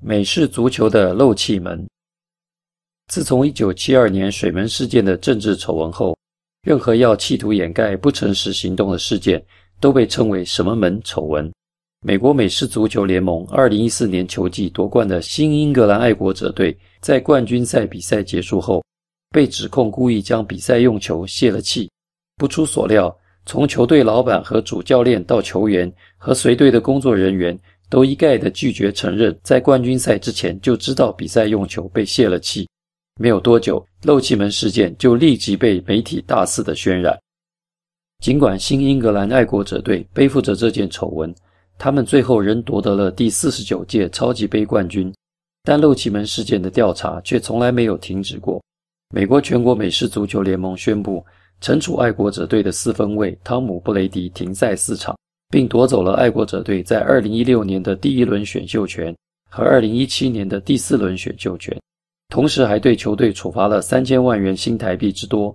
美式足球的漏气门。自从一九七二年水门事件的政治丑闻后，任何要企图掩盖不诚实行动的事件，都被称为什么门丑闻。美国美式足球联盟二零一四年球季夺冠的新英格兰爱国者队，在冠军赛比赛结束后，被指控故意将比赛用球泄了气。不出所料，从球队老板和主教练到球员和随队的工作人员。都一概的拒绝承认，在冠军赛之前就知道比赛用球被泄了气。没有多久，漏气门事件就立即被媒体大肆的渲染。尽管新英格兰爱国者队背负着这件丑闻，他们最后仍夺得了第四十九届超级杯冠军，但漏气门事件的调查却从来没有停止过。美国全国美式足球联盟宣布，惩处爱国者队的四分卫汤姆·布雷迪停赛四场。并夺走了爱国者队在2016年的第一轮选秀权和2017年的第四轮选秀权，同时还对球队处罚了三千万元新台币之多。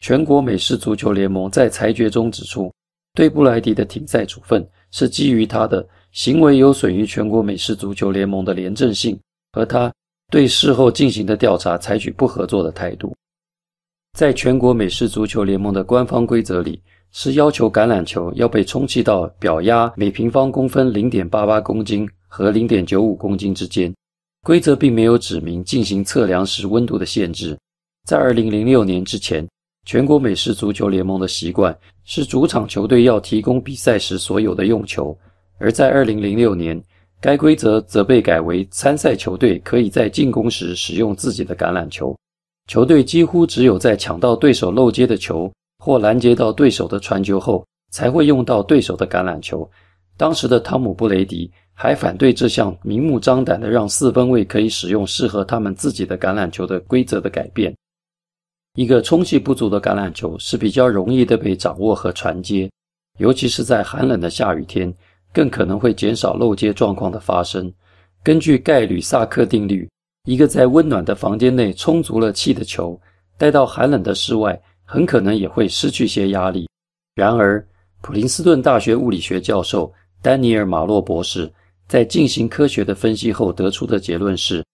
全国美式足球联盟在裁决中指出，对布莱迪的停赛处分是基于他的行为有损于全国美式足球联盟的廉政性，和他对事后进行的调查采取不合作的态度。在全国美式足球联盟的官方规则里。是要求橄榄球要被充气到表压每平方公分零点八八公斤和零点九五公斤之间。规则并没有指明进行测量时温度的限制。在二零零六年之前，全国美式足球联盟的习惯是主场球队要提供比赛时所有的用球；而在二零零六年，该规则则被改为参赛球队可以在进攻时使用自己的橄榄球。球队几乎只有在抢到对手漏接的球。或拦截到对手的传球后，才会用到对手的橄榄球。当时的汤姆·布雷迪还反对这项明目张胆的让四分卫可以使用适合他们自己的橄榄球的规则的改变。一个充气不足的橄榄球是比较容易的被掌握和传接，尤其是在寒冷的下雨天，更可能会减少漏接状况的发生。根据盖吕萨克定律，一个在温暖的房间内充足了气的球，带到寒冷的室外。很可能也会失去些压力。然而，普林斯顿大学物理学教授丹尼尔·马洛博士在进行科学的分析后得出的结论是，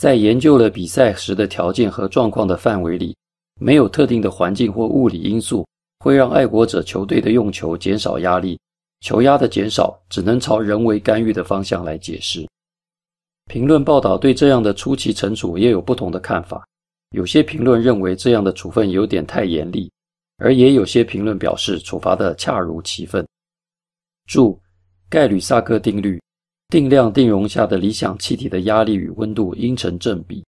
在研究了比赛时的条件和状况的范围里，没有特定的环境或物理因素会让爱国者球队的用球减少压力。球压的减少只能朝人为干预的方向来解释。评论报道对这样的出奇惩处也有不同的看法。有些评论认为这样的处分有点太严厉，而也有些评论表示处罚的恰如其分。注：盖吕萨克定律，定量定容下的理想气体的压力与温度应成正比。